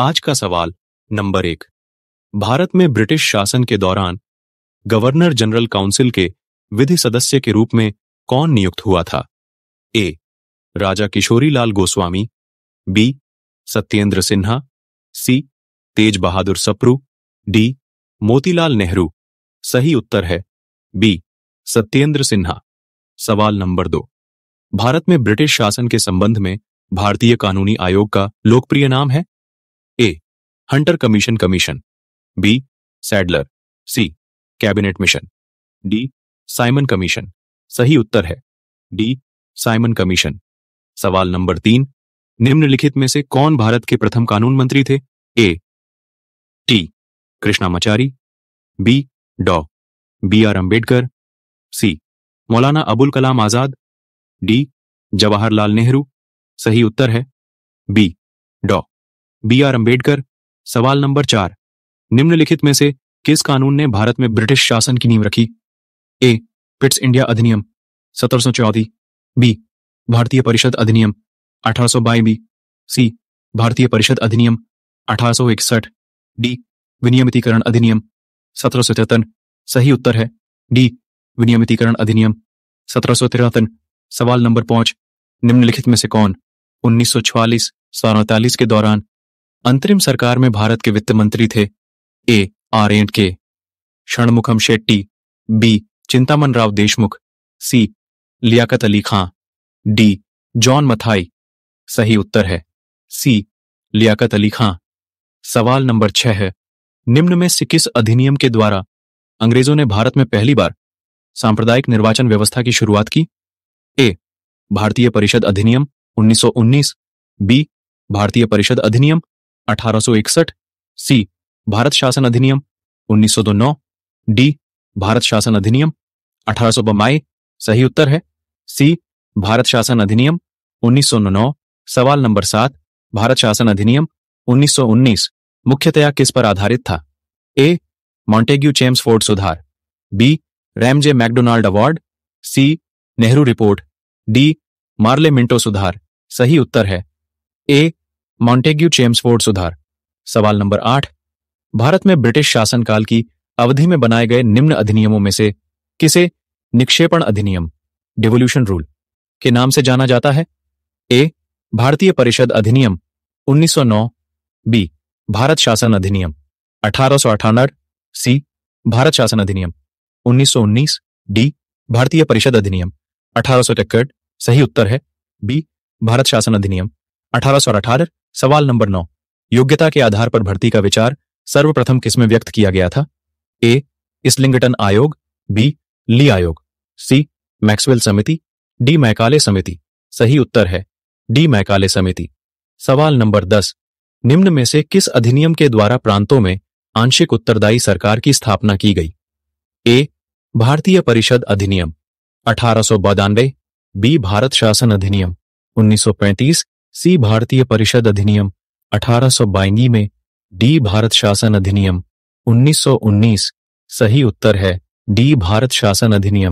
आज का सवाल नंबर एक भारत में ब्रिटिश शासन के दौरान गवर्नर जनरल काउंसिल के विधि सदस्य के रूप में कौन नियुक्त हुआ था A Raja Kishorilal Goswami B Satyendra Sinha C Tej Bahadur Sapru D Motilal Nehru सही उत्तर है बी सत्येंद्र सिन्हा सवाल नंबर दो भारत में ब्रिटिश शासन के संबंध में भारतीय कानूनी आयोग का लोकप्रिय नाम है A Hunter commission commission B Sadler C cabinet mission D Simon commission सही उत्तर है डी साइमन कमीशन सवाल नंबर तीन निम्नलिखित में से कौन भारत के प्रथम कानून मंत्री थे A T Krishnamachari B Dr B R Ambedkar C Maulana Abul Kalam Azad D Jawaharlal Nehru सही उत्तर है बी बी आर अम्बेडकर सवाल नंबर चार निम्नलिखित में से किस कानून ने भारत में ब्रिटिश शासन की नींव रखी ए पिट्स इंडिया अधिनियम सत्रह बी भारतीय परिषद अधिनियम अठारह बी सी भारतीय परिषद अधिनियम अठारह डी विनियमितीकरण अधिनियम सत्रह सही उत्तर है डी विनियमितीकरण अधिनियम सत्रह सवाल नंबर पांच निम्नलिखित में से कौन उन्नीस सौ के दौरान अंतरिम सरकार में भारत के वित्त मंत्री थे ए R and K Shanmukham Chetty B Chintaman Rao Deshmukh C Liaquat Ali Khan D John Mathai सही उत्तर है सी लियाकत अली खां सवाल नंबर छह है निम्न में से किस अधिनियम के द्वारा अंग्रेजों ने भारत में पहली बार सांप्रदायिक निर्वाचन व्यवस्था की शुरुआत की ए भारतीय परिषद अधिनियम 1919 बी भारतीय परिषद अधिनियम 1861 सी भारत शासन अधिनियम 1909 डी भारत शासन अधिनियम अठारह सही उत्तर है सी भारत शासन अधिनियम 1909 सवाल नंबर सात भारत शासन अधिनियम 1919 मुख्यतया किस पर आधारित था ए मॉन्टेग्यू चेम्स फोर्ड सुधार B Ramsay MacDonald award C Nehru report D Morley Minto सुधार सही उत्तर है ए मॉन्टेग्यू चेम्सफोर्ड सुधार सवाल नंबर आठ भारत में ब्रिटिश शासनकाल की अवधि में बनाए गए निम्न अधिनियमों में से किसे निक्षेपण अधिनियम डिवोल्यूशन रूल के नाम से जाना जाता है ए भारतीय परिषद अधिनियम 1909 बी भारत शासन अधिनियम अठारह सी भारत शासन अधिनियम 1919 डी भारतीय परिषद अधिनियम अठारह सही उत्तर है बी भारत शासन अधिनियम अठारह सवाल नंबर नौ योग्यता के आधार पर भर्ती का विचार सर्वप्रथम किसमें व्यक्त किया गया था ए इसलिंगटन आयोग बी ली आयोग सी मैक्सवेल समिति डी मैकाले समिति सही उत्तर है डी मैकाले समिति सवाल नंबर दस निम्न में से किस अधिनियम के द्वारा प्रांतों में आंशिक उत्तरदायी सरकार की स्थापना की गई ए भारतीय परिषद अधिनियम अठारह बी भारत शासन अधिनियम 1935 सी भारतीय परिषद अधिनियम अठारह में डी भारत शासन अधिनियम 1919 सही उत्तर है डी भारत शासन अधिनियम